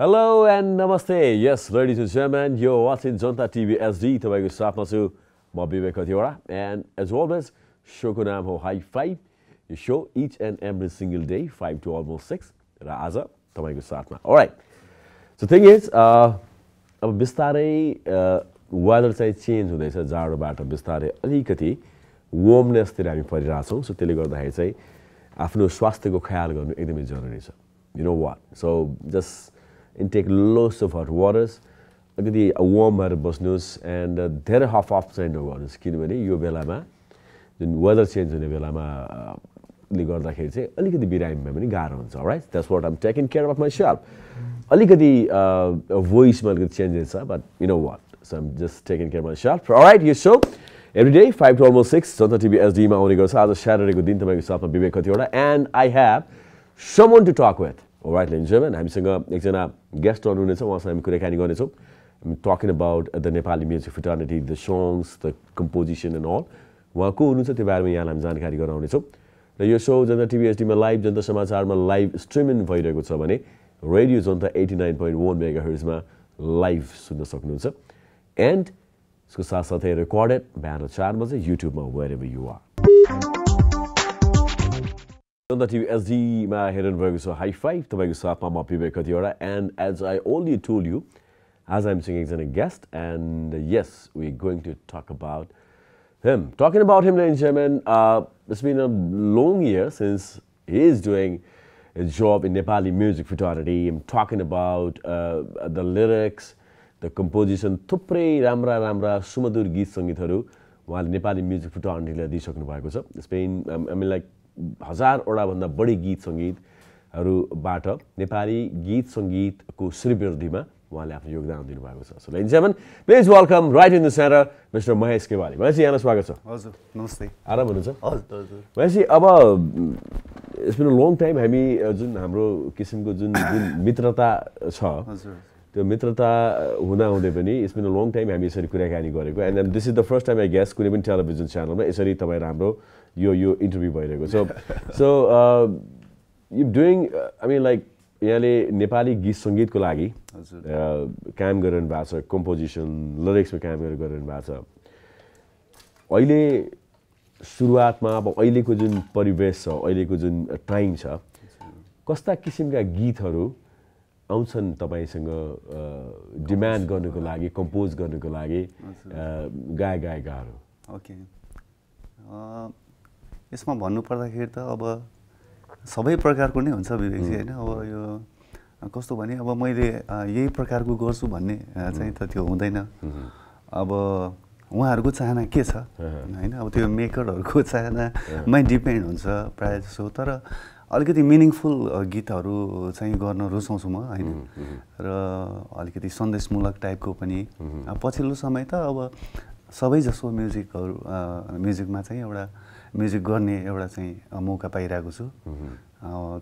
Hello and नमस्ते yes ready to same and यो in Janata TV SD तपाईँको साथमा छु म विवेक कतिवटा एन्ड एज अलवेज सोको नाम हो हाई फाइभ यो so each and every single day five to almost six र आज तपाईँको साथमा राइट सो थिङ इज अब बिस्तारै वेदर uh, चाहिँ चेन्ज हुँदैछ जाडोबाट बिस्तारै अलिकति वर्मनेसतिर हामी परिरहेछौँ सो त्यसले गर्दाखेरि चाहिँ आफ्नो स्वास्थ्यको ख्याल गर्नु एकदमै जरुरी छ you know what so just intake lots of hot waters अलिकति वार्म भएर बस्नुहोस् एन्ड धेरै हफ अफ चाहिँ नगर्नुहोस् किनभने यो बेलामा जुन वेदर चेन्ज हुने बेलामा ले गर्दाखेरि चाहिँ अलिकति बिरामीमा पनि गाह्रो हुन्छ right that's what I'm taking care of myself अलिकति भोइसमा अलिकति चेन्जेस छ but you know what so I'm just taking care myself right you so every day five to almost six Janata TV एसडीमा आउने गर्छ आज स्याटरडेको दिन तपाईँको साथमा विवेक कतिवटा and I have someone to talk with right लेन्ड जेमेन हामीसँग एकजना गेस्ट हुनेछ उहाँसँग हामी कुराकानी गर्नेछौँ talking about the Nepali music fraternity the songs the composition and all उहाँ को हुनुहुन्छ त्यो बारेमा यहाँलाई हामी जानकारी गराउनेछौँ र यो सो जनता टिभीएसडीमा लाइभ जनता समाचारमा लाइभ स्ट्रिमिङ भइरहेको छ भने radio Janata eighty nine point one mega हर्समा लाइभ सुन्न सक्नुहुन्छ एन्ड यसको साथसाथै रेकर्डेड बिहान चार बजे युट्युबमा वेयर एभर युआर अन्त टिभी एचडीमा भएको छ हाई फाइभ तपाईँको साथमा म पिबे कतिवटा and as I only told you as आज एम सिङ एकजना guest and yes we going to talk about him talking about him ladies and it's been a long year since he is doing job in Nepali music fraternity. I'm talking about uh, the lyrics, the composition, थुप्रै राम्रा राम्रा सुमधुर गीत सङ्गीतहरू उहाँले Nepali music फ्राटर्नीलाई दिइसक्नु भएको छ स्पेन आई मिन लाइक हजारवटाभन्दा बढी गीत सङ्गीतहरूबाट नेपाली गीत सङ्गीतको श्रीवृद्धिमा उहाँले आफ्नो योगदान दिनुभएको छ so line seven please welcome right in the center mister Mahesh Kewali Maheshji यहाँलाई स्वागत छ हजुर नमस्ते आराम हुनुहुन्छ महेशजी अब इट्स लङ टाइम हामी जुन हाम्रो किसिमको जुन जुन मित्रता छ त्यो मित्रता हुँदाहुँदै पनि यसमा लङ टाइम हामी यसरी कुराकानी गरेको and this is the first time I guess कुनै पनि टेलिभिजन च्यानलमा यसरी तपाईँ राम्रो यो यो इन्टरभ्यू भइरहेको so so you doing I mean like यहाँले नेपाली गीत सङ्गीतको लागि uh, काम गरिरहनु भएको छ कम्पोजिसन लिरिक्समा काम गरिरहनु भएको छ अहिले सुरुवातमा अब अहिलेको जुन परिवेश छ अहिलेको जुन टाइम छ कस्ता किसिमका गीतहरू आउँछन् तपाईँसँग डिमान्ड uh, गर्नुको लागि कम्पोज गर्नुको लागि uh, गाय गायिकाहरू ओके यसमा भन्नुपर्दाखेरि त अब सबै प्रकारको नै हुन्छ विवेकजी होइन अब यो कस्तो भने अब मैले यही प्रकारको गर्छु भन्ने चाहिँ त त्यो हुँदैन अब उहाँहरूको चाहना के छ होइन अब त्यो मेकरहरूको चाहनामै डिपेन्ड हुन्छ प्रायः जसो तर अलिकति मिनिङफुल गीतहरू चाहिँ गर्न रुचाउँछु म होइन र अलिकति सन्देशमूलक टाइपको पनि पछिल्लो समय त अब सबैजसो म्युजिकहरू म्युजिकमा चाहिँ एउटा म्युजिक गर्ने एउटा चाहिँ मौका पाइरहेको छु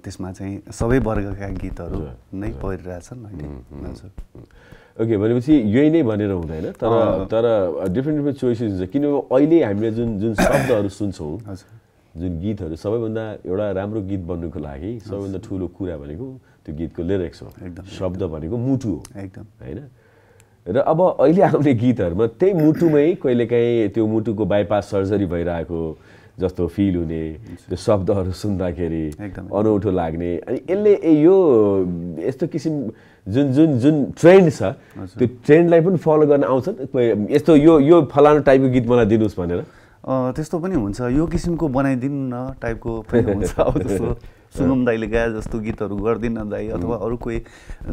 त्यसमा चाहिँ सबै वर्गका गीतहरू नै परिरहेछन् अहिले ओके भनेपछि यही नै भनेर हुँदैन तर तर डिफ्रेन्ट डिफ्रेन्ट चोइसेस हुन्छ किनभने अहिले हामीले जुन जुन शब्दहरू सुन्छौँ जुन गीतहरू सबैभन्दा एउटा राम्रो गीत बन्नुको लागि सबैभन्दा ठुलो कुरा भनेको त्यो गीतको लिरिक्स हो शब्द भनेको मुटु हो एकदम होइन र अब अहिले आउने गीतहरूमा त्यही मुटुमै कहिलेकाहीँ त्यो मुटुको बाइपास सर्जरी भइरहेको जस्तो फिल हुने त्यो शब्दहरू सुन्दाखेरि अनौठो लाग्ने अनि यसले यो यस्तो किसिम जुन जुन जुन ट्रेन्ड छ त्यो ट्रेन्डलाई पनि फलो गर्न आउँछ यस्तो यो यो फलानु टाइपको गीत मलाई दिनुहोस् भनेर त्यस्तो पनि हुन्छ यो किसिमको बनाइदिनु न टाइपको सुगम दाईले गाए जस्तो गीतहरू गरिदिन्न दाई अथवा अरू कोही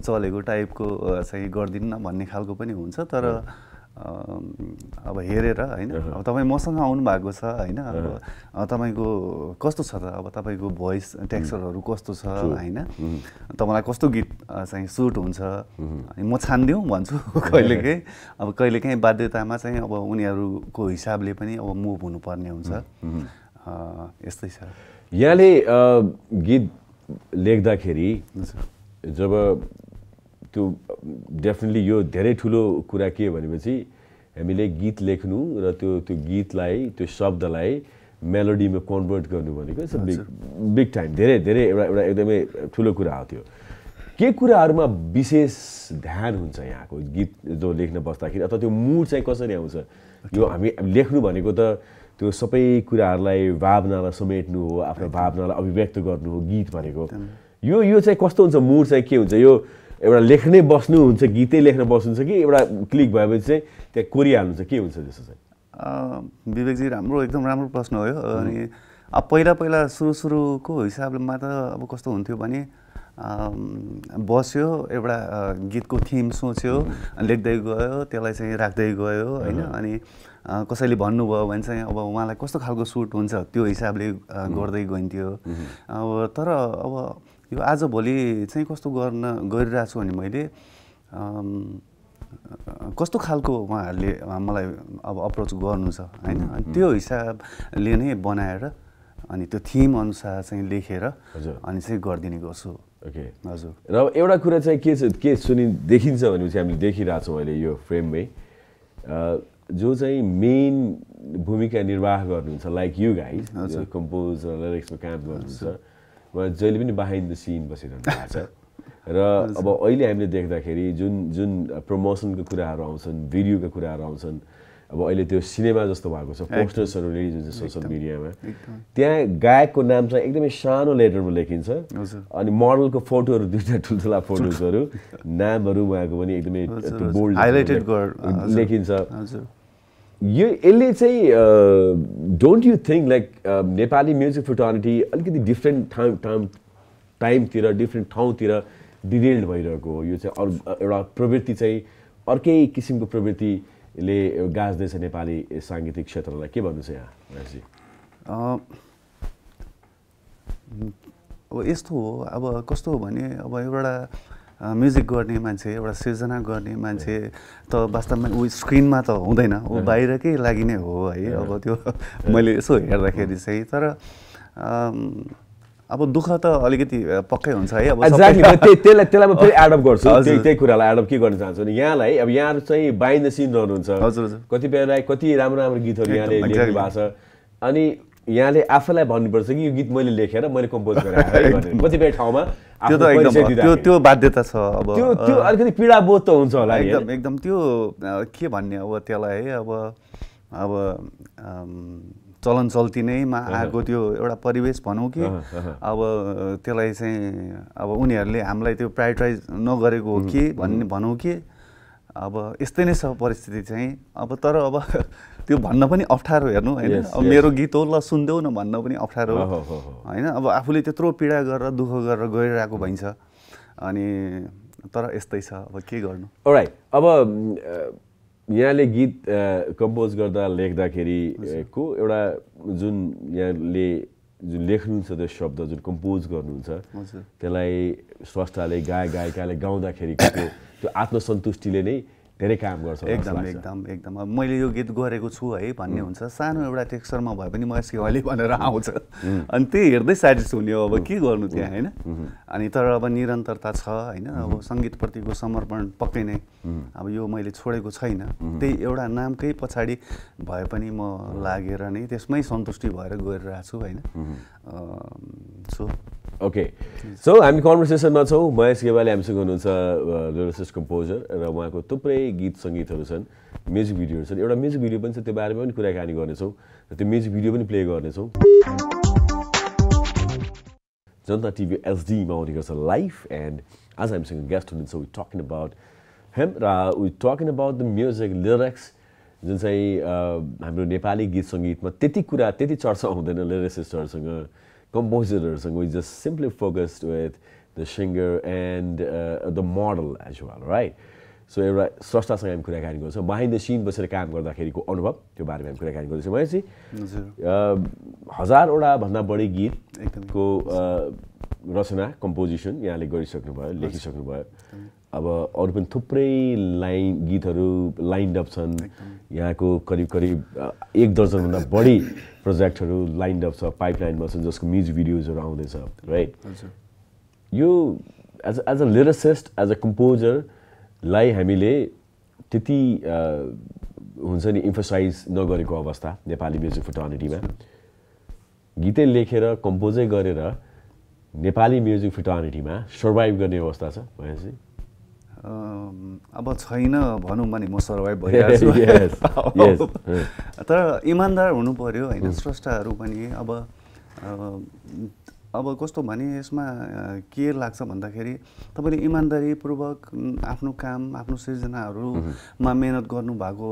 चलेको टाइपको चाहिँ गरिदिन्न भन्ने खालको पनि हुन्छ तर अब हेरेर होइन अब तपाईँ मसँग आउनु भएको छ होइन अब तपाईँको कस्तो छ त अब तपाईँको भोइस टेक्सचरहरू कस्तो छ होइन तपाईँलाई कस्तो गीत चाहिँ सुट हुन्छ अनि म छानिदिउँ भन्छु कहिलेकाहीँ अब कहिलेकाहीँ बाध्यतामा चाहिँ अब उनीहरूको हिसाबले पनि अब मुभ हुनुपर्ने हुन्छ यस्तै छ यहाँले गीत लेख्दाखेरि जब त्यो डेफिनेटली यो धेरै ठुलो कुरा के भनेपछि हामीले गीत लेख्नु र त्यो त्यो गीतलाई त्यो शब्दलाई मेलोडीमा कन्भर्ट गर्नु भनेको इट्स बिग बिग टाइम धेरै धेरै एउटा एउटा एकदमै ठुलो कुरा हो त्यो के कुराहरूमा विशेष ध्यान हुन्छ यहाँको गीत जो लेख्न बस्दाखेरि अथवा त्यो मुड चाहिँ कसरी आउँछ यो हामी लेख्नु भनेको त त्यो सबै कुराहरूलाई भावनालाई समेट्नु हो आफ्नो भावनालाई अभिव्यक्त गर्नु हो गीत भनेको यो यो चाहिँ कस्तो हुन्छ मुड चाहिँ के हुन्छ यो एउटा लेख्ने बस्नु हुन्छ गीतै लेख्न बस्नुहुन्छ कि एउटा क्लिक भएपछि चाहिँ त्यहाँ कोरिहाल्नुहुन्छ के हुन्छ त्यस्तो चाहिँ विवेकजी राम्रो एकदम राम्रो प्रश्न हो अनि अब पहिला पहिला सुरु सुरुको हिसाबमा त अब कस्तो हुन्थ्यो भने बस्यो एउटा गीतको थिम सोच्यो लेख्दै गयो त्यसलाई चाहिँ राख्दै गयो होइन अनि कसैले भन्नुभयो भने चाहिँ अब उहाँलाई कस्तो खालको सुट हुन्छ त्यो हिसाबले गर्दै गइन्थ्यो अब तर अब यो आजभोलि चाहिँ कस्तो गर्न गरिरहेको छु भने मैले कस्तो खालको उहाँहरूले मलाई अब अप्रोच गर्नु छ होइन अनि त्यो हिसाबले नै बनाएर अनि त्यो थिम अनुसार चाहिँ लेखेर अनि चाहिँ गरिदिने गर्छु ओके हजुर र एउटा कुरा चाहिँ के छ के सुनि देखिन्छ भनेपछि हामीले देखिरहेछौँ अहिले यो फ्रेममै जो चाहिँ मेन भूमिका निर्वाह गर्नुहुन्छ लाइक यु गाइज कम्पोजर लिरिक्समा काम गर्नुहुन्छ उहाँ जहिले पनि बाहिन्ड द सिन बसिरहनु भएको छ र अब अहिले हामीले देख्दाखेरि जुन जुन प्रमोसनको कुराहरू आउँछन् भिडियोका कुराहरू आउँछन् अब अहिले त्यो सिनेमा जस्तो भएको छ पोस्टर्सहरू रिलिज हुन्छ सोसियल मिडियामा त्यहाँ गायकको नाम चाहिँ एकदमै सानो लेटरमा लेखिन्छ अनि मोडलको फोटोहरू दुइटा ठुल्ठुला फोटोजहरू नामहरू उहाँको पनि एकदमै बोल्ड लेखिन्छ यो यसले चाहिँ don't you think like Nepali music fraternity अलिकति डिफ्रेन्ट ठाउँ ठाउँ टाइमतिर डिफ्रेन्ट ठाउँतिर डिरेल्ड भइरहेको हो यो चाहिँ अरू एउटा प्रवृत्ति चाहिँ अर्कै किसिमको प्रवृत्तिले गाँच्दैछ नेपाली साङ्गीतिक क्षेत्रलाई के भन्नु छ यहाँ अब यस्तो हो अब कस्तो हो भने अब एउटा म्युजिक गर्ने मान्छे एउटा सृजना गर्ने मान्छे त वास्तवमा ऊ स्क्रिनमा त हुँदैन ऊ बाहिरकै लागि नै हो है अब त्यो मैले यसो हेर्दाखेरि चाहिँ तर अब दुःख त अलिकति पक्कै हुन्छ है अब त्यसलाई त्यसलाई म फेरि एडप गर्छु त्यही त्यही कुरालाई एडप के गर्न चाहन्छु भने यहाँलाई अब यहाँहरू चाहिँ बाहिर सिन रहनुहुन्छ हजुर हजुर कतिपयलाई कति राम्रो राम्रो गीतहरू यहाँले भएको छ अनि यहाँले आफैलाई भन्नुपर्छ कि यो गीत मैले लेखेर मैले कम्पोज कतिपय ठाउँमा त्यो त एकदम त्यो त्यो बाध्यता छ अब त्यो त्यो अलिकति पीडा बोध त हुन्छ होला एकदम एकदम त्यो के भन्ने अब त्यसलाई है अब अब चलन चल्ती नैमा आएको त्यो एउटा परिवेश भनौँ कि अब त्यसलाई चाहिँ अब उनीहरूले हामीलाई त्यो प्रायोरिटाइज नगरेको हो कि भन्ने भनौँ कि अब यस्तै नै छ परिस्थिति चाहिँ अब तर अब त्यो भन्न पनि अप्ठ्यारो हेर्नु होइन अब मेरो गीत हो ल सुन्देऊ न भन्न पनि अप्ठ्यारो होइन अब आफूले त्यत्रो पीडा गरेर दुःख गरेर गइरहेको भइन्छ अनि तर यस्तै छ अब के गर्नु राइट अब यहाँले गीत कम्पोज गर्दा लेख्दाखेरि को एउटा जुन यहाँले जुन लेख्नुहुन्छ त्यो शब्द जुन कम्पोज गर्नुहुन्छ त्यसलाई स्रष्टाले गाय गायिकाले गाउँदाखेरि त्यो आत्मसन्तुष्टिले नै धेरै काम गर्छ एकदम एकदम एकदम अब मैले यो गीत गरेको छु है भन्ने हुन्छ सानो एउटा टेक्स्चरमा भए पनि म यसको अहिले भनेर आउँछ अनि त्यही हेर्दै सेटिस हुने हो अब के गर्नु त्यहाँ होइन अनि तर अब निरन्तरता छ होइन अब सङ्गीतप्रतिको समर्पण पक्कै नै अब यो मैले छोडेको छैन त्यही एउटा नामकै पछाडि भए पनि म लागेर नै त्यसमै सन्तुष्टि भएर गइरहेको छु होइन सो ओके सो हामी कन्भर्सेसनमा छौँ महेश गेवाली हामीसँग हुनुहुन्छ लिरिसिस्ट कम्पोजर र उहाँको थुप्रै गीत सङ्गीतहरू छन् म्युजिक भिडियोहरू छन् एउटा म्युजिक भिडियो पनि छ त्यो बारेमा पनि कुराकानी गर्नेछौँ र त्यो म्युजिक भिडियो पनि प्ले गर्नेछौँ जनता टिभी एसडीमा आउने गर्छ लाइफ एन्ड आज हामीसँग गेस्ट हुनुहुन्छ वी टकिङ अबाउट हेम र we talking about the music lyrics जुन चाहिँ हाम्रो नेपाली गीत सङ्गीतमा त्यति कुरा त्यति चर्चा हुँदैन लिरिक्सिस्टहरूसँग कम्पोजरहरूसँग we just simply focused with the singer and the model as well right so एउटा स्रष्टासँग हामी कुराकानी गर्छौँ बाहिन्द द सिन बसेर काम गर्दाखेरिको अनुभव त्यो बारेमा हामी कुराकानी गर्दैछौँ भनेपछि हजारवटा भन्दा बढी गीतको रचना कम्पोजिसन यहाँले गरिसक्नुभयो लेखिसक्नुभयो अब अरू पनि थुप्रै लाइन गीतहरू लाइन्ड अप छन् यहाँको करिब करिब एक दर्जनभन्दा बढी प्रोजेक्टहरू लाइन्ड अप छ पाइपलाइनमा छन् जसको म्युजिक भिडियोजहरू आउँदैछ राइट यो as as a lyricist as a composer लाई हामीले त्यति हुन्छ नि इम्फोसाइज नगरेको अवस्था नेपाली म्युजिक फिटर्निटीमा गीतै लेखेर कम्पोजै गरेर नेपाली म्युजिक फिटर्निटीमा सर्भाइभ गर्ने अवस्था छ भनेपछि अब छैन भनौँ भने म सर्भाइभ भइरहेको तर इमान्दार हुनु पऱ्यो होइन स्रष्टाहरू पनि अब अब कस्तो भने यसमा के लाग्छ भन्दाखेरि तपाईँले इमान्दारीपूर्वक आफ्नो काम आफ्नो सृजनाहरूमा मेहनत गर्नुभएको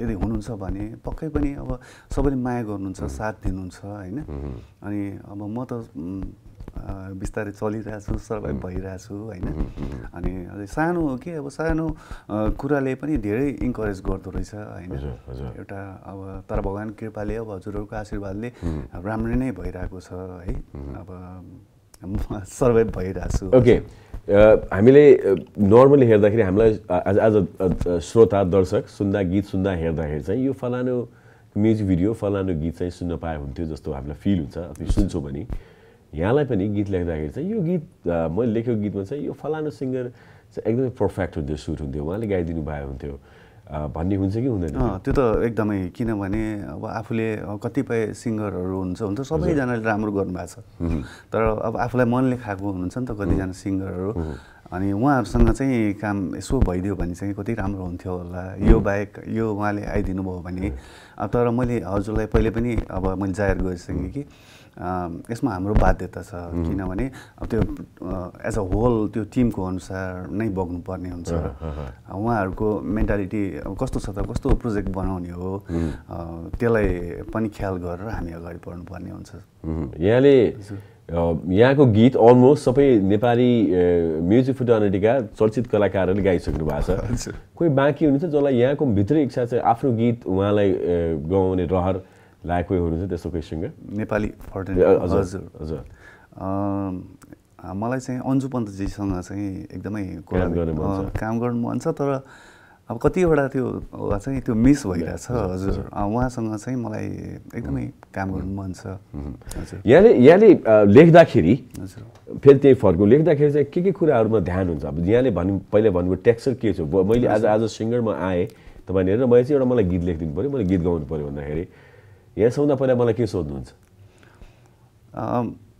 यदि हुनुहुन्छ भने पक्कै पनि अब सबैले माया गर्नुहुन्छ साथ दिनुहुन्छ होइन अनि अब म त बिस्तारै चलिरहेको छु सर्भाइभ भइरहेछु होइन अनि अझै सानो के अब सानो कुराले पनि धेरै इन्करेज गर्दो रहेछ होइन एउटा अब तर भगवान् कृपाले अब हजुरहरूको आशीर्वादले राम्रै नै भइरहेको छ है अब सर्भाइभ भइरहेछु ओके हामीले नर्मली हेर्दाखेरि हामीलाई एज अ श्रोता दर्शक सुन्दा गीत सुन्दा हेर्दाखेरि चाहिँ यो फलानु म्युजिक भिडियो फलानु गीत चाहिँ सुन्न पाए हुन्थ्यो जस्तो हामीलाई फिल हुन्छ अब सुन्छौँ भने यहाँलाई पनि गीत लेख्दाखेरि चाहिँ यो गीत मैले लेखेको गीतमा चाहिँ यो फलानु सिङ्गर चाहिँ एकदमै पर्फेक्ट हुन्थ्यो सुट हुन्थ्यो उहाँले गाइदिनु भए हुन्थ्यो भन्ने हुन्छ कि हुँदैन त्यो त एकदमै किनभने अब आफूले कतिपय सिङ्गरहरू हुन्छ हुन्छ सबैजनाले राम्रो गर्नुभएको छ तर अब आफूलाई मनले खाएको हुनुहुन्छ नि त कतिजना सिङ्गरहरू अनि उहाँहरूसँग चाहिँ काम यसो भइदियो भने चाहिँ कति राम्रो हुन्थ्यो होला यो बाहेक यो उहाँले आइदिनु भयो भने तर मैले हजुरलाई पहिले पनि अब मैले जाहेर गरिसकेँ कि यसमा हाम्रो बाध्यता छ किनभने अब त्यो एज अ होल त्यो टिमको अनुसार नै बग्नुपर्ने हुन्छ उहाँहरूको मेन्टालिटी कस्तो छ त कस्तो प्रोजेक्ट बनाउने हो त्यसलाई पनि ख्याल गरेर हामी अगाडि बढ्नुपर्ने हुन्छ यहाँले यहाँको गीत अलमोस्ट सबै नेपाली म्युजिक फुटानेटीका चर्चित कलाकारहरूले गाइसक्नु भएको छ कोही बाँकी हुनुहुन्छ जसलाई यहाँको भित्रै इच्छा छ आफ्नो गीत उहाँलाई गाउने रहर लागेको हुनुहुन्छ त्यस्तो कोहीसँग नेपाली हजुर हजुर मलाई चाहिँ अन्जु पन्तजीसँग चाहिँ एकदमै कुरा काम गर्नु मन छ तर अब कतिवटा त्यो चाहिँ त्यो मिस भइरहेछ हजुर उहाँसँग चाहिँ मलाई एकदमै काम गर्नु मन छ हजुर यहाँले यहाँले लेख्दाखेरि हजुर फेरि त्यही फर्को लेख्दाखेरि चाहिँ के के कुराहरूमा ध्यान हुन्छ अब यहाँले भन्नु पहिला भन्नुभयो टेक्सचर के छ मैले आज आज सिङ्गरमा आएँ तपाईँले हेरेर मैले चाहिँ एउटा मलाई गीत लेखिदिनु पऱ्यो मैले गीत गाउनु पऱ्यो भन्दाखेरि यहाँ आउँदा पहिला मलाई के सोध्नुहुन्छ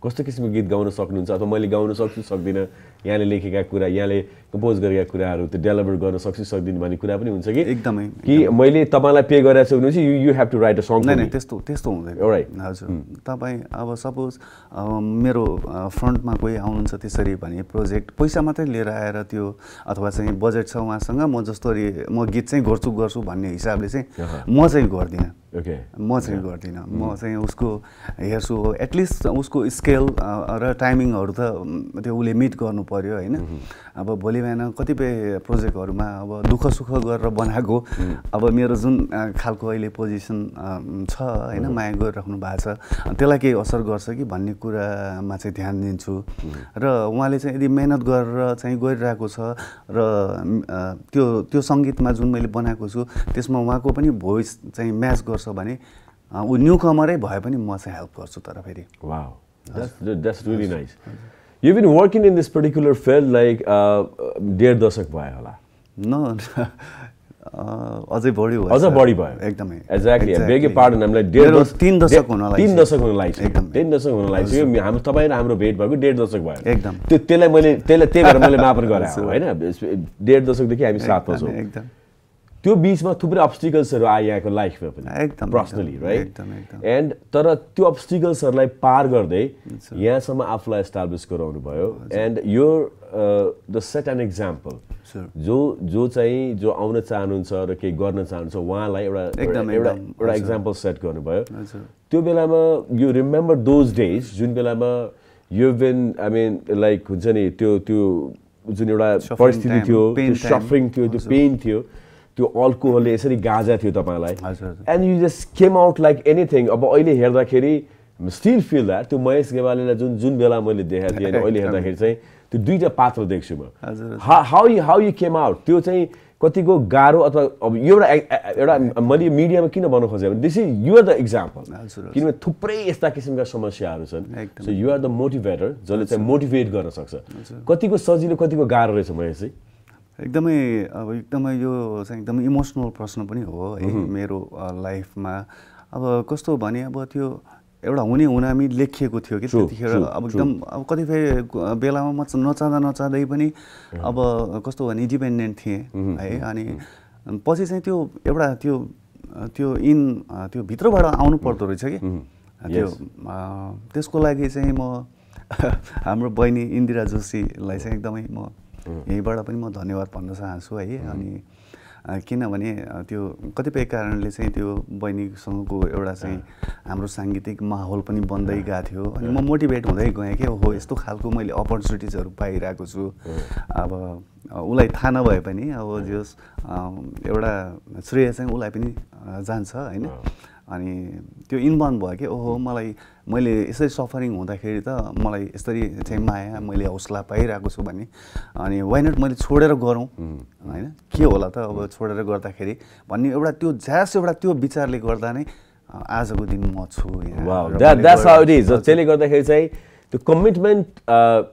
कस्तो किसिमको गीत गाउन सक्नुहुन्छ अथवा मैले गाउन सक्छु सक्दिनँ यहाँले लेखेका कुरा यहाँले कम्पोज गरेका कुराहरू त्यो डेलिभर गर्न सक्छु सक्दिनँ भन्ने कुरा पनि हुन्छ कि एकदमै कि मैले तपाईँलाई पे गरेर छु you you have to write a song नै त्यस्तो त्यस्तो हुँदैन एउटै हजुर तपाईँ अब सपोज मेरो फ्रन्टमा कोही आउनुहुन्छ त्यसरी भने प्रोजेक्ट पैसा मात्रै लिएर आएर त्यो अथवा चाहिँ बजेट छ उहाँसँग म जस्तो म गीत चाहिँ गर्छु गर्छु भन्ने हिसाबले चाहिँ म चाहिँ गर्दिनँ म चाहिँ गर्दिनँ म mm. चाहिँ उसको हेर्छु एटलिस्ट उसको स्केल र टाइमिङहरू त त्यो उसले मिट गर्नु पऱ्यो होइन mm-hmm. अब भोलि बिहान कतिपय प्रोजेक्टहरूमा अब दुःख सुख गरेर बनाएको mm. अब मेरो जुन खालको अहिले पोजिसन छ होइन mm-hmm. माया गरिराख्नु भएको छ त्यसलाई केही असर गर्छ कि भन्ने कुरामा चाहिँ ध्यान दिन्छु mm. र उहाँले चाहिँ यदि मेहनत गरेर चाहिँ गरिरहेको छ र त्यो त्यो सङ्गीतमा जुन मैले बनाएको छु त्यसमा उहाँको पनि भोइस चाहिँ म्याच गर्छ गर्छ भने ऊ न्यु कमरै भए पनि म चाहिँ हेल्प गर्छु तर फेरि nice you been working in this particular field like डेढ दशक भयो होला न अझै बढी भयो अझ बढी भयो एकदमै एक्ज्याक्टली बेगे पार्टन हामीलाई डेढ तिन दशक हुन तिन दशक हुन लाग्छ एकदम तिन दशक हुन लाग्छ हाम्रो तपाईँ र हाम्रो भेट भएको डेढ दशक भयो एकदम त्यो त्यसलाई मैले त्यसलाई त्यही भएर मैले मापन गराएको होइन डेढ दशकदेखि हामी साथमा छौँ एकदम त्यो बिचमा थुप्रै अब्स्टिकल्सहरू यहाँको लाइफमा पनि एकदम पर्सनली राइट एन्ड तर त्यो अब्स्टिकल्सहरूलाई पार गर्दै यहाँसम्म आफूलाई इस्टाब्लिस गराउनु भयो एन्ड यो द सेट एन इक्जाम्पल जो जो चाहिँ जो आउन चाहनुहुन्छ र केही गर्न चाहनुहुन्छ उहाँलाई एउटा एकदम एउटा एउटा इक्जाम्पल सेट गर्नुभयो त्यो बेलामा यु रिमेम्बर दोज डेज जुन बेलामा you been I mean like हुन्छ नि त्यो त्यो जुन एउटा परिस्थिति थियो सफरिङ थियो त्यो पेन थियो त्यो अल्कोहलले यसरी गाजा थियो तपाईँलाई and you just came out like anything अब अहिले हेर्दाखेरि स्टिल फिल द्याट त्यो महेश गेवालीलाई जुन जुन बेला मैले देखाएको थिएँ अहिले हेर्दाखेरि चाहिँ त्यो दुईवटा पात्र देख्छु म how you how you came out त्यो चाहिँ कतिको गाह्रो अथवा अब यो एउटा एउटा मैले मिडियामा किन भन्नु खोजेँ भने this is you're the example किनभने थुप्रै यस्ता किसिमका समस्याहरू छन् सो युआर द मोटिभेटर जसले चाहिँ मोटिभेट गर्न सक्छ कतिको सजिलो कतिको गाह्रो रहेछ महेश चाहिँ एकदमै अब एकदमै यो चाहिँ एकदमै इमोसनल प्रश्न पनि हो है मेरो लाइफमा अब कस्तो भने अब त्यो एउटा हुने हुनामी लेखिएको थियो कि त्यतिखेर अब एकदम अब कतिपय बेलामा म नचाहँदा नचाहँदै पनि अब कस्तो भने इन्डिपेन्डेन्ट थिएँ है अनि पछि चाहिँ त्यो एउटा त्यो त्यो इन त्यो भित्रबाट आउनु पर्दो रहेछ कि त्यो त्यसको लागि चाहिँ म हाम्रो बहिनी इन्दिरा जोशीलाई चाहिँ एकदमै म यहीँबाट पनि म धन्यवाद भन्न चाहन्छु है अनि किनभने त्यो कतिपय कारणले चाहिँ त्यो बहिनीसँगको एउटा चाहिँ हाम्रो साङ्गीतिक माहौल पनि बन्दै गएको थियो अनि म मोटिभेट हुँदै गएँ कि हो यस्तो खालको मैले अपर्च्युनिटिजहरू पाइरहेको छु अब उसलाई थाहा नभए पनि अब जस एउटा श्रेय चाहिँ उसलाई पनि जान्छ होइन अनि त्यो इनबर्न भयो कि ओहो मलाई मैले यसरी सफरिङ हुँदाखेरि त मलाई यसरी चाहिँ माया मैले हौसला पाइरहेको छु भने अनि वाइनट मैले छोडेर गरौँ होइन के होला त अब छोडेर गर्दाखेरि भन्ने एउटा त्यो झ्यास एउटा त्यो विचारले गर्दा नै आजको दिन म छु त्यसले गर्दाखेरि चाहिँ त्यो कमिटमेन्ट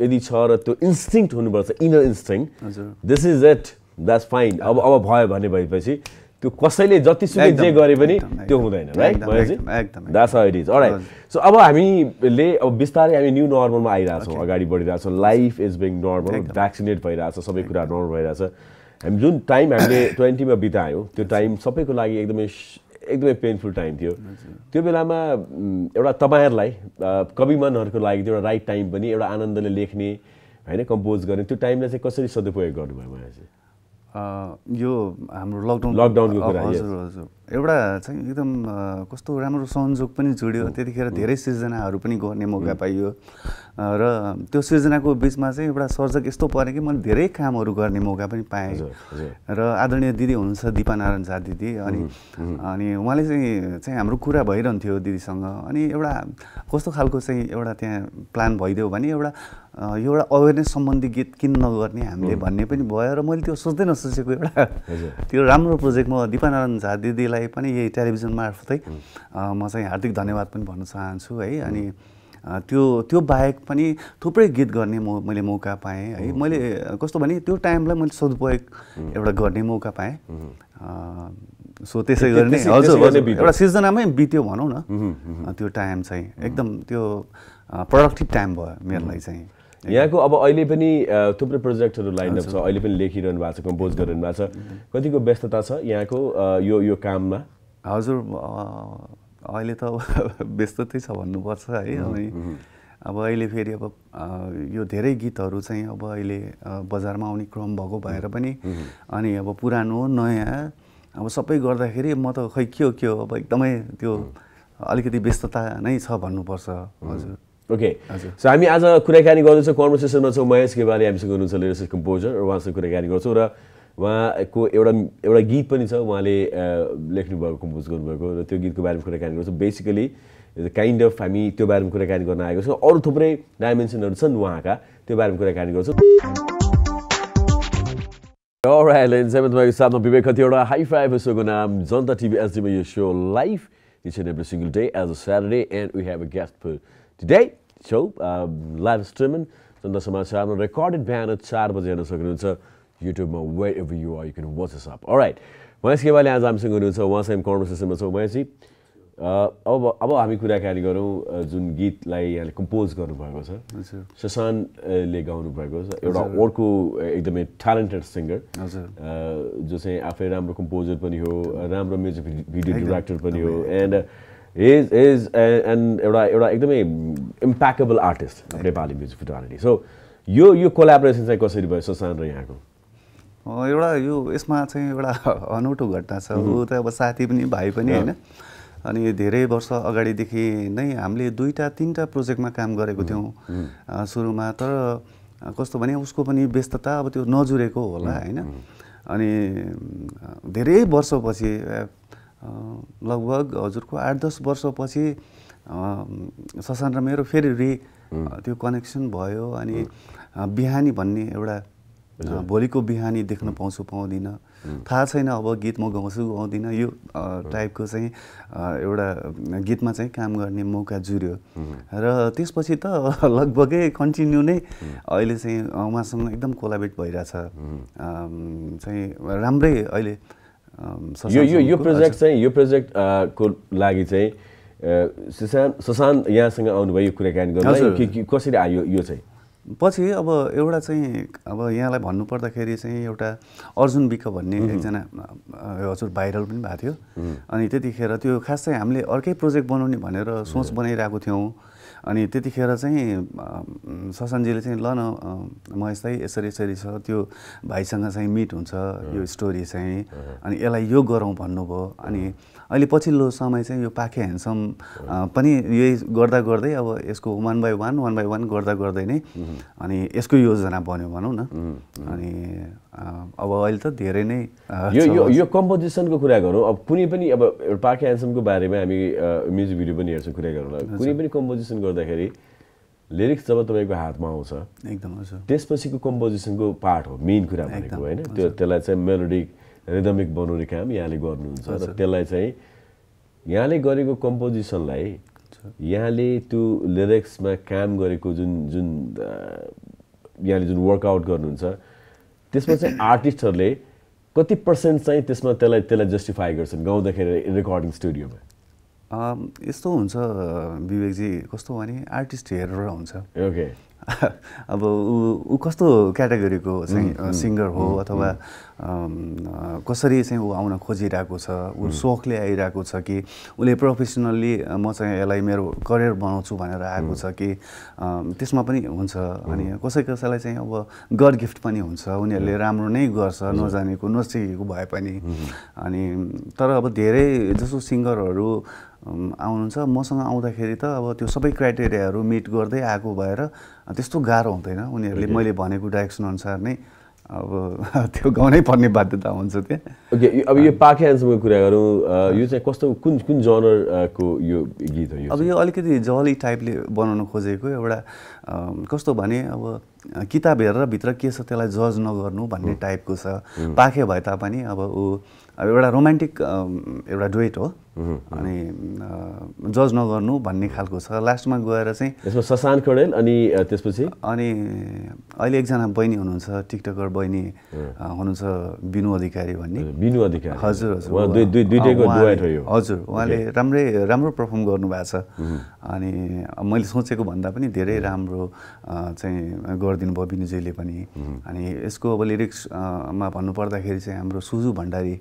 यदि छ र त्यो इन्स्टिङ हुनुपर्छ inner instinct this is at that's fine अब अब भयो भने भएपछि त्यो कसैले जतिसुकै जे गरे पनि त्यो हुँदैन राइट एकदम इज सो अब हामीले अब बिस्तारै हामी न्यू नर्मलमा आइरहेछौँ अगाडि बढिरहेछौँ life is being normal vaccinate भइरहेछ सबै कुरा नर्मल भइरहेछ हामी जुन टाइम हामीले ट्वेन्टीमा बितायौँ त्यो टाइम सबैको लागि एकदमै एकदमै पेनफुल टाइम थियो त्यो बेलामा एउटा तपाईँहरूलाई कवि मनहरूको लागि एउटा राइट टाइम पनि एउटा आनन्दले लेख्ने होइन कम्पोज गर्ने त्यो टाइमलाई चाहिँ कसरी सदुपयोग गर्नुभयो मलाई चाहिँ यो हाम्रो लकडाउन लकडाउनको कुरा हजुर हजुर एउटा चाहिँ एकदम कस्तो राम्रो संयोग पनि जोड्यो त्यतिखेर धेरै सिर्जनाहरू पनि गर्ने मौका पाइयो र त्यो सिर्जनाको बिचमा चाहिँ एउटा सर्जक यस्तो पऱ्यो कि मैले धेरै कामहरू गर्ने मौका पनि पाएँ र आदरणीय दिदी हुनुहुन्छ दिपा नारायण झा दिदी अनि अनि उहाँले चाहिँ चाहिँ हाम्रो कुरा भइरहन्थ्यो दिदीसँग अनि एउटा कस्तो खालको चाहिँ एउटा त्यहाँ प्लान भइदियो भने एउटा यो एउटा अवेरनेस सम्बन्धी गीत किन नगर्ने हामीले भन्ने पनि भयो र मैले त्यो सोच्दै नसोचेको एउटा त्यो राम्रो प्रोजेक्ट म दिपानारायण झा दिदीलाई लागि पनि यही टेलिभिजन मार्फतै म चाहिँ हार्दिक धन्यवाद पनि भन्न चाहन्छु है अनि त्यो त्यो बाहेक पनि थुप्रै गीत गर्ने म मैले मौका पाएँ है मैले कस्तो भने त्यो टाइमलाई मैले सदुपयोग एउटा गर्ने मौका पाएँ सो त्यसै गर्ने हजुर एउटा सिर्जनामै बित्यो भनौँ न त्यो टाइम चाहिँ एकदम त्यो प्रडक्टिभ टाइम भयो मेरो लागि चाहिँ यहाँको अब अहिले पनि थुप्रै प्रोजेक्टहरू लाइनअप छ अहिले पनि लेखिरहनु भएको छ कम्पोज गरिरहनु भएको छ कतिको व्यस्तता छ यहाँको यो यो काममा हजुर अहिले त व्यस्ततै छ भन्नुपर्छ है अनि अब अहिले फेरि अब यो धेरै गीतहरू चाहिँ अब अहिले बजारमा आउने क्रम भएको भएर पनि अनि अब पुरानो नयाँ अब सबै गर्दाखेरि म त खै के हो के हो अब एकदमै त्यो अलिकति व्यस्तता नै छ भन्नुपर्छ हजुर ओके सो हामी आज कुराकानी गर्दैछौँ कन्भर्सेसनमा छौँ महेश गेवाली हामीसँग हुनुहुन्छ लिरिसिस कम्पोजर उहाँसँग कुराकानी गर्छौँ र उहाँको एउटा एउटा गीत पनि छ उहाँले लेख्नुभएको कम्पोज गर्नुभएको र त्यो गीतको बारेमा कुराकानी गर्छौँ बेसिकली काइन्ड अफ हामी त्यो बारेमा कुराकानी गर्न आएको छौँ अरू थुप्रै डाइमेन्सनहरू छन् उहाँका त्यो बारेमा कुराकानी गर्छौँ तपाईँको साथमा विवेक एउटा हाई फाइभ सोको नाम जनता टिभी एसडीमा यो so life each and every single day as a Saturday and we have a guest for Today, so uh, um, live streaming समाचार Samachar on recorded बजे हेर्न सक्नुहुन्छ युट्युबमा wherever you are you can watch us up right Mahesh Kewale आज हामीसँग हुनुहुन्छ उहाँसँग कन्भर्सेसनमा छौँ महेशजी अब अब हामी कुराकानी गरौँ जुन गीतलाई यहाँले कम्पोज गर्नुभएको छ शशानले गाउनुभएको छ एउटा अर्को एकदमै ट्यालेन्टेड सिङ्गर जो चाहिँ आफै राम्रो कम्पोजर पनि हो राम्रो म्युजिक भिडियो डिरेक्टर पनि हो एन्ड इज इज एन्ड एउटा एउटा एकदमै impeccable artist Nepali music fraternity so यो यो कोलाबोरेसन चाहिँ कसरी भयो सोसान र यहाँको एउटा यो यसमा चाहिँ एउटा अनौठो घटना छ ऊ त अब साथी पनि भाइ पनि होइन अनि धेरै वर्ष अगाडिदेखि नै हामीले दुईवटा तिनवटा प्रोजेक्टमा काम गरेको थियौँ सुरुमा तर कस्तो भने उसको पनि व्यस्तता अब त्यो नजुरेको होला होइन अनि धेरै वर्षपछि लगभग हजुरको आठ दस वर्षपछि ससान र मेरो फेरि रि त्यो कनेक्सन भयो अनि बिहानी भन्ने एउटा भोलिको बिहानी देख्न पाउँछु पाउँदिनँ थाहा छैन अब गीत म गाउँछु गाउँदिनँ यो टाइपको चाहिँ एउटा गीतमा चाहिँ काम गर्ने मौका जुर्यो र त्यसपछि त लगभगै कन्टिन्यू नै अहिले चाहिँ उहाँसँग एकदम कोलाबेट भइरहेछ चाहिँ राम्रै अहिले Um, यो यो यो प्रोजेक्ट चाहिँ यो प्रोजेक्टको uh, लागि चाहिँ सुशान्त uh, सुशान्त यहाँसँग आउनुभयो यो कुराकानी गर्नु कसरी आयो यो चाहिँ पछि अब एउटा चाहिँ अब यहाँलाई भन्नुपर्दाखेरि चाहिँ एउटा अर्जुन विक भन्ने एकजना हजुर भाइरल पनि भएको थियो अनि त्यतिखेर त्यो खास चाहिँ हामीले अर्कै प्रोजेक्ट बनाउने भनेर सोच बनाइरहेको थियौँ अनि त्यतिखेर चाहिँ ससनजीले चाहिँ ल न म यस्तै यसरी यसरी छ त्यो भाइसँग चाहिँ मिट हुन्छ यो स्टोरी चाहिँ अनि यसलाई यो गरौँ भन्नुभयो अनि अहिले पछिल्लो समय चाहिँ यो पाखे ह्यान्डसम पनि यही गर्दा गर्दै अब यसको one by one one by one गर्दा गर्दै नै अनि यसको योजना बन्यो भनौँ न अनि अब अहिले त धेरै नै यो यो यो कम्पोजिसनको कुरा गरौँ अब कुनै पनि अब पाखे ह्यान्डसमको बारेमा हामी म्युजिक भिडियो पनि हेर्छौँ कुरा गरौँ कुनै पनि कम्पोजिसन गर्दाखेरि लिरिक्स जब तपाईँको हातमा आउँछ एकदम त्यसपछिको कम्पोजिसनको पार्ट हो मेन कुरा भनेको होइन त्यो त्यसलाई चाहिँ मेलोडिक रिदमिक बनाउने काम यहाँले गर्नुहुन्छ र त्यसलाई चाहिँ यहाँले गरेको कम्पोजिसनलाई यहाँले त्यो लिरिक्समा काम गरेको जुन जुन यहाँले जुन वर्कआउट गर्नुहुन्छ त्यसमा चाहिँ आर्टिस्टहरूले कति पर्सेन्ट चाहिँ त्यसमा त्यसलाई त्यसलाई जस्टिफाई गर्छन् गाउँदाखेरि रेकर्डिङ स्टुडियोमा यस्तो हुन्छ विवेकजी कस्तो भने आर्टिस्ट हेरेर हुन्छ ओके अब ऊ ऊ कस्तो क्याटेगोरीको चाहिँ सिङ्गर हो अथवा कसरी चाहिँ ऊ आउन खोजिरहेको छ ऊ सोखले आइरहेको छ कि उसले प्रोफेसनल्ली म चाहिँ यसलाई मेरो करियर बनाउँछु भनेर आएको छ कि त्यसमा पनि हुन्छ अनि कसै कसैलाई चाहिँ अब गड गिफ्ट पनि हुन्छ उनीहरूले राम्रो नै गर्छ नजानेको नसिकेको भए पनि अनि तर अब धेरै जसो सिङ्गरहरू आउनुहुन्छ मसँग आउँदाखेरि त अब त्यो सबै क्राइटेरियाहरू मिट गर्दै आएको भएर त्यस्तो गाह्रो हुँदैन उनीहरूले मैले भनेको डाइरेक्सन अनुसार नै अब त्यो गाउनै पर्ने बाध्यता हुन्छ त्यहाँ ओके अब यो पाख्यानसँग कुरा गरौँ यो चाहिँ कस्तो कुन कुन जनरको यो गीत हो अब यो अलिकति जली टाइपले बनाउन खोजेको एउटा कस्तो भने अब किताब हेरेर भित्र के छ त्यसलाई जज नगर्नु भन्ने टाइपको छ पाखे भए तापनि अब ऊ एउटा रोमान्टिक एउटा डुएट हो अनि जज नगर्नु भन्ने खालको छ लास्टमा गएर चाहिँ यसमा सशान अनि त्यसपछि अनि अहिले एकजना बहिनी हुनुहुन्छ टिकटकर बहिनी हुनुहुन्छ बिनु अधिकारी भन्ने बिनु अधिकारी हजुर हजुर हजुर उहाँले राम्रै राम्रो पर्फर्म गर्नुभएको छ अनि मैले सोचेको भन्दा पनि धेरै राम्रो चाहिँ गरिदिनु भयो बिनुजीले पनि अनि यसको अब लिरिक्समा भन्नुपर्दाखेरि चाहिँ हाम्रो सुजु भण्डारी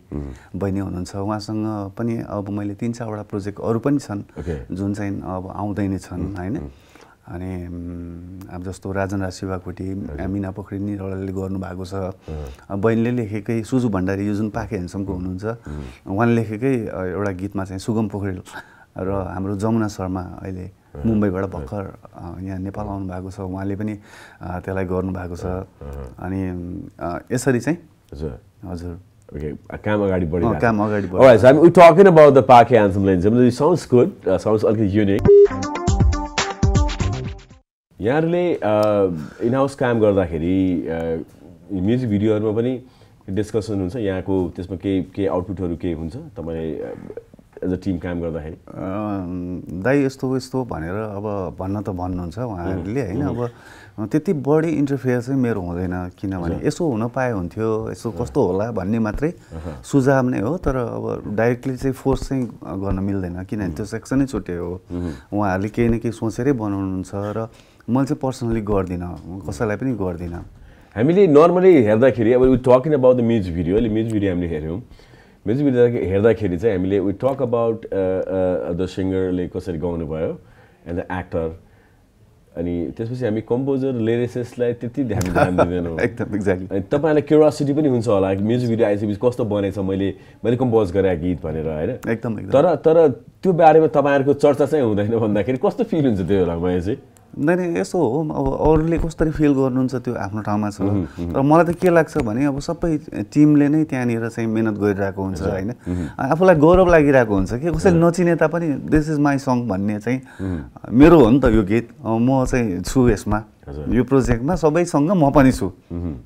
बहिनी हुनुहुन्छ उहाँसँग पनि अब मैले तिन चारवटा प्रोजेक्ट अरू पनि छन् जुन चाहिँ अब आउँदै नै छन् mm, होइन mm. अनि mm, अब जस्तो राजन राज शिवाकोटी मिना पोखरी निरले गर्नुभएको छ बहिनीले लेखेकै सुजु भण्डारी यो जुन पाखे हेन्सोमको हुनुहुन्छ उहाँले लेखेकै एउटा गीतमा चाहिँ सुगम पोखरेल र हाम्रो जमुना शर्मा अहिले मुम्बईबाट भर्खर यहाँ नेपाल आउनु भएको छ उहाँले पनि त्यसलाई गर्नुभएको छ अनि यसरी चाहिँ हजुर हजुर Okay, काम अगाडि बढ्यो काम अगाडि हामी वी टकिङ अबाउट द पाके एन्सम लेन्जम इट साउन्ड्स गुड साउन्ड्स अलिकति युनिक यहाँहरूले इन हाउस काम गर्दाखेरि म्युजिक भिडियोहरूमा पनि डिस्कसन हुन्छ यहाँको त्यसमा केही केही आउटपुटहरू केही हुन्छ तपाईँले एज अ टिम काम गर्दाखेरि दाइ यस्तो यस्तो भनेर अब भन्न त भन्नुहुन्छ उहाँहरूले होइन अब त्यति बढी इन्टरफेयर चाहिँ मेरो हुँदैन किनभने यसो हुन पाए हुन्थ्यो यसो कस्तो होला भन्ने मात्रै सुझाव नै हो तर अब डाइरेक्टली चाहिँ फोर्स चाहिँ गर्न मिल्दैन किनभने त्यो सेक्सनै छुट्टै हो उहाँहरूले केही न केही सोचेरै बनाउनुहुन्छ र मैले चाहिँ पर्सनली गर्दिनँ कसैलाई पनि गर्दिनँ हामीले नर्मली हेर्दाखेरि अब talking about the music video अहिले म्युजिक भिडियो हामीले हेऱ्यौँ म्युजिक भिडियो हेर्दाखेरि चाहिँ हामीले वी टक अबाउट द सिङ्गरले कसरी भयो एज अ एक्टर अनि त्यसपछि हामी कम्पोजर लेरेसेसलाई त्यति ध्यान ध्यान दिँदैनौँ एकदम एक्ज्याक्टली अनि तपाईँलाई क्युरियोसिटी पनि हुन्छ होला म्युजिक भिडियो आइसकेपछि कस्तो बनेछ मैले मैले कम्पोज गरेँ गीत भनेर होइन एकदम तर तर त्यो बारेमा तपाईँहरूको चर्चा चाहिँ हुँदैन भन्दाखेरि कस्तो फिल हुन्छ त्यो बेला मैले चाहिँ हुँदैन यसो हो अब अरूले कसरी फिल गर्नुहुन्छ त्यो आफ्नो ठाउँमा छ तर मलाई त के लाग्छ भने अब सबै टिमले नै त्यहाँनिर चाहिँ मिहिनेत गरिरहेको हुन्छ होइन आफूलाई गौरव लागिरहेको हुन्छ कि कसैले नचिने तापनि दिस इज माई सङ भन्ने चाहिँ मेरो हो नि त यो गीत म चाहिँ छु यसमा यो प्रोजेक्टमा सबैसँग म पनि छु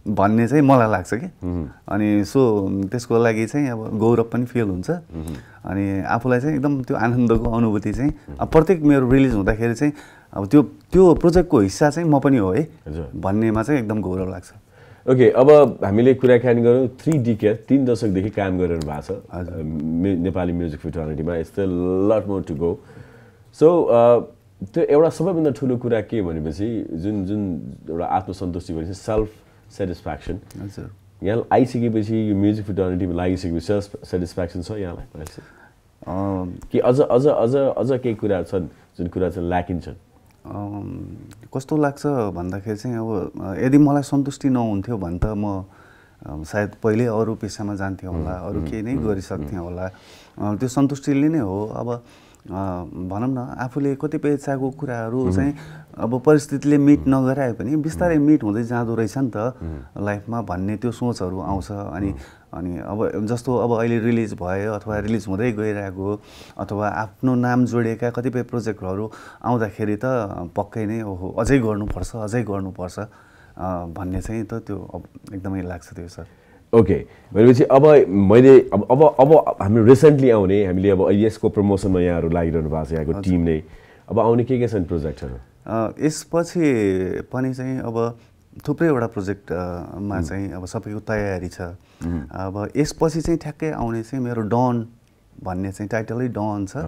भन्ने चाहिँ मलाई लाग्छ कि अनि सो त्यसको लागि चाहिँ अब गौरव पनि फिल हुन्छ अनि आफूलाई चाहिँ एकदम त्यो आनन्दको अनुभूति चाहिँ प्रत्येक मेरो रिलिज हुँदाखेरि चाहिँ अब त्यो त्यो प्रोजेक्टको हिस्सा चाहिँ म पनि हो है भन्नेमा चाहिँ एकदम गौरव लाग्छ ओके अब हामीले कुराकानी गरौँ थ्री डी केयर तिन दशकदेखि काम गरेर भएको छ नेपाली म्युजिक फिटर्निटीमा यस्तो lot more to go so त्यो एउटा सबैभन्दा ठुलो कुरा के भनेपछि जुन जुन एउटा आत्मसन्तुष्टि भनेपछि सेल्फ सेटिस्फ्याक्सन यहाँ आइसकेपछि यो म्युजिक फिटर्निटीमा लागिसकेपछि सेल्फ सेटिस्फ्याक्सन छ यहाँलाई कि अझ अझ अझ अझ केही कुराहरू छन् जुन कुरा चाहिँ ल्याकिन्छन् कस्तो लाग्छ भन्दाखेरि चाहिँ अब यदि मलाई सन्तुष्टि नहुन्थ्यो भने त म सायद पहिल्यै अरू पेसामा जान्थेँ होला अरू केही नै गरिसक्थेँ होला त्यो सन्तुष्टिले नै हो अब भनौँ न आफूले कतिपय चाहेको कुराहरू चाहिँ अब परिस्थितिले मिट नगराए पनि बिस्तारै मिट हुँदै जाँदो रहेछ नि त लाइफमा भन्ने त्यो सोचहरू आउँछ अनि अनि अब जस्तो अब अहिले रिलिज भयो अथवा रिलिज हुँदै गइरहेको अथवा आफ्नो नाम जोडिएका कतिपय प्रोजेक्टहरू आउँदाखेरि त पक्कै नै ओहो अझै गर्नुपर्छ अझै गर्नुपर्छ भन्ने चाहिँ त त्यो एकदमै लाग्छ त्यो सर ओके भनेपछि अब मैले अब अब अब हाम्रो रिसेन्टली आउने हामीले अब यसको प्रमोसनमा यहाँहरू लागिरहनु भएको छ यहाँको टिमले अब आउने के के छन् प्रोजेक्टहरू यसपछि पनि चाहिँ अब थुप्रैवटा प्रोजेक्टमा चाहिँ अब सबैको तयारी छ अब यसपछि चाहिँ ठ्याक्कै आउने चाहिँ मेरो डन भन्ने चाहिँ टाइटलै डन छ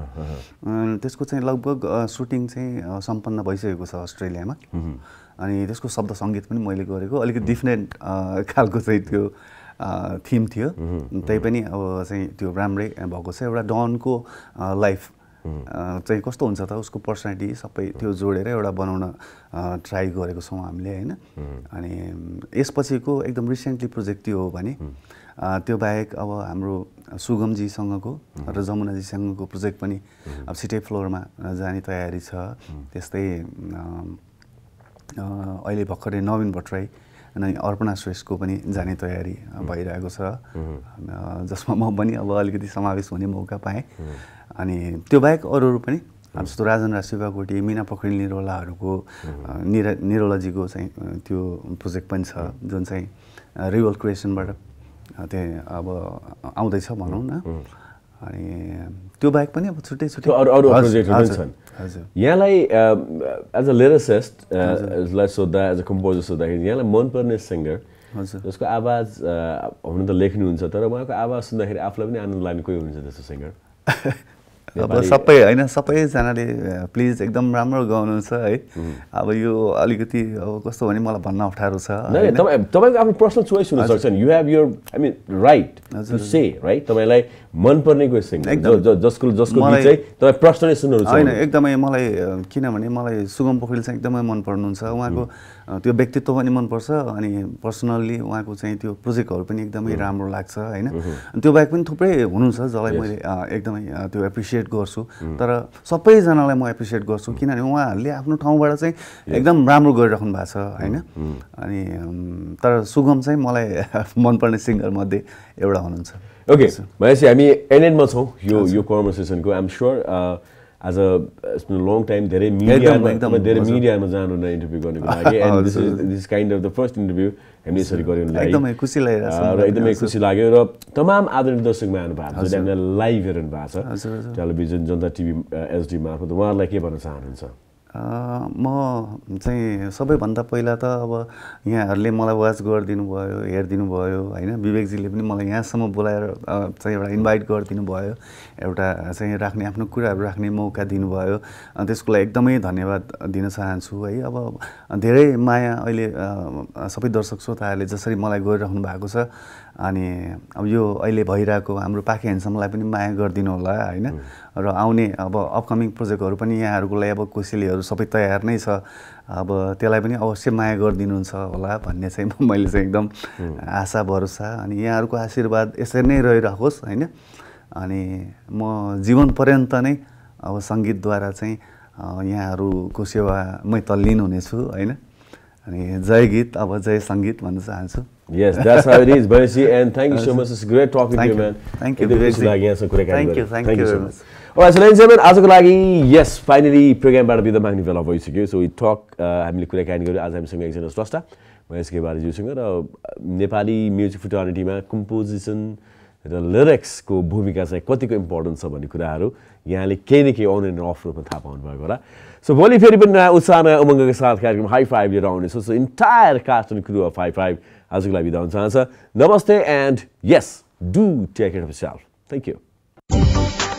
त्यसको चाहिँ लगभग सुटिङ चाहिँ सम्पन्न भइसकेको छ अस्ट्रेलियामा अनि त्यसको शब्द सङ्गीत पनि मैले गरेको अलिकति डिफ्रेन्ट खालको चाहिँ त्यो थिम थियो त्यही पनि अब चाहिँ त्यो राम्रै भएको छ एउटा डनको लाइफ चाहिँ कस्तो हुन्छ त उसको पर्सनालिटी सबै त्यो जोडेर एउटा बनाउन ट्राई गरेको छौँ हामीले होइन अनि यसपछिको एकदम रिसेन्टली प्रोजेक्ट त्यो हो भने त्यो बाहेक अब हाम्रो सुगमजीसँगको र जमुनाजीसँगको प्रोजेक्ट पनि अब सिटे फ्लोरमा जाने तयारी छ त्यस्तै अहिले भर्खरै नवीन भट्टराई अनि अर्पणा श्रेष्ठको पनि जाने तयारी भइरहेको छ जसमा म पनि अब अलिकति समावेश हुने मौका पाएँ अनि त्यो बाहेक अरू अरू पनि जस्तो राजन राज शिवाकोटी मिना पोखरेल निरौलाहरूको निरा निरोलोजीको चाहिँ त्यो प्रोजेक्ट पनि छ जुन चाहिँ रिभल क्रिएसनबाट त्यहाँ अब आउँदैछ भनौँ न अनि त्यो बाहेक पनि अब छुट्टै छुट्टै छन् यहाँलाई एज अ लिरिसिस्टलाई सोद्धा एज अ कम्पोजर सोद्धाखेरि यहाँलाई मनपर्ने सिङ्गर जसको आवाज हुन त लेख्नुहुन्छ तर उहाँको आवाज सुन्दाखेरि आफूलाई पनि आनन्द लाग्ने कोही हुनुहुन्छ त्यस्तो सिङ्गर अब सबै होइन सबैजनाले प्लिज एकदम राम्रो गाउनु छ है अब यो अलिकति अब कस्तो भने मलाई भन्न अप्ठ्यारो छ तपाईँको आफ्नो पर्सनल चोइस हुनसक्छ नि you have your I mean right say right तपाईँलाई मनपर्ने जसको जसको चाहिँ नै सुन्नु होइन एकदमै मलाई किनभने मलाई सुगम पोखरेल चाहिँ एकदमै मन पर्नुहुन्छ उहाँको त्यो व्यक्तित्व पनि मनपर्छ अनि पर्सनल्ली उहाँको चाहिँ त्यो प्रोजेक्टहरू पनि एकदमै राम्रो लाग्छ होइन त्यो बाहेक पनि थुप्रै हुनुहुन्छ जसलाई मैले एकदमै त्यो एप्रिसिएट गर्छु तर सबैजनालाई म एप्रिसिएट गर्छु किनभने उहाँहरूले आफ्नो ठाउँबाट चाहिँ एकदम राम्रो गरिराख्नु भएको छ होइन अनि तर सुगम चाहिँ मलाई मनपर्ने सिङ्गरमध्ये एउटा हुनुहुन्छ ओके भनेपछि हामी एनएनमा छौँ यो यो कन्भर्सेसनको आइएम स्योर आज लङ टाइम धेरै मिडियामा धेरै मिडियामा जानु न इन्टरभ्यू गर्नुको लागि and this is this kind of the first interview हामीले यसरी गऱ्यौँ एकदमै खुसी र एकदमै खुसी लाग्यो र तमाम आदरणीय दर्शकमा आउनु भएको छ हामीलाई लाइभ हेर्नु भएको छ टेलिभिजन जनता टिभी एचडी मार्फत उहाँहरूलाई के भन्न चाहनुहुन्छ म चाहिँ सबैभन्दा पहिला त अब यहाँहरूले मलाई वाच गरिदिनु भयो हेरिदिनु भयो होइन विवेकजीले पनि मलाई यहाँसम्म बोलाएर चाहिँ एउटा इन्भाइट गरिदिनु भयो एउटा चाहिँ राख्ने आफ्नो कुराहरू राख्ने मौका दिनुभयो त्यसको लागि एकदमै धन्यवाद दिन चाहन्छु है अब धेरै माया अहिले सबै दर्शक श्रोताहरूले जसरी मलाई गरिराख्नु भएको छ अनि अब यो अहिले भइरहेको हाम्रो पाखेनसम्मलाई पनि माया गरिदिनु होला होइन र आउने अब अपकमिङ प्रोजेक्टहरू पनि यहाँहरूको लागि अब कोसेलीहरू सबै तयार नै छ अब त्यसलाई पनि अवश्य माया गरिदिनुहुन्छ होला भन्ने चाहिँ मैले चाहिँ एकदम आशा भरोसा अनि यहाँहरूको आशीर्वाद यसरी नै रहिरहोस् होइन अनि म जीवन पर्यन्त नै अब सङ्गीतद्वारा चाहिँ यहाँहरूको सेवामै मै तल्लिन हुनेछु होइन अनि जय गीत अब जय सङ्गीत भन्न चाहन्छु Yes, that's how it is, Baneshi. And thank you so much. It's great talking thank to you, you, man. Thank you. Thank you. Thank you. Thank you so much. Alright, so ladies and gentlemen, आजको लागि यस finally प्रोग्रामबाट बिदा माग्ने बेला भइसक्यो so इ talk हामीले कुराकानी गऱ्यौँ आज हामीसँग एकजना स्रष्टा महेश घिवारीज्यूसँग र नेपाली म्युजिक फिटर्निटीमा कम्पोजिसन र लिरिक्सको भूमिका चाहिँ कतिको इम्पोर्टेन्ट छ भन्ने कुराहरू यहाँले केही न केही अन एन्ड अफ रूपमा थाहा पाउनुभएको होला सो भोलि फेरि पनि नयाँ उत्साह नयाँ उमङ्गको साथ कार्यक्रम हाई फाइभ लिएर आउनेछ so entire cast and crew of high five आजको लागि बिदा हुन चाहन्छ नमस्ते and yes do take care of self thank you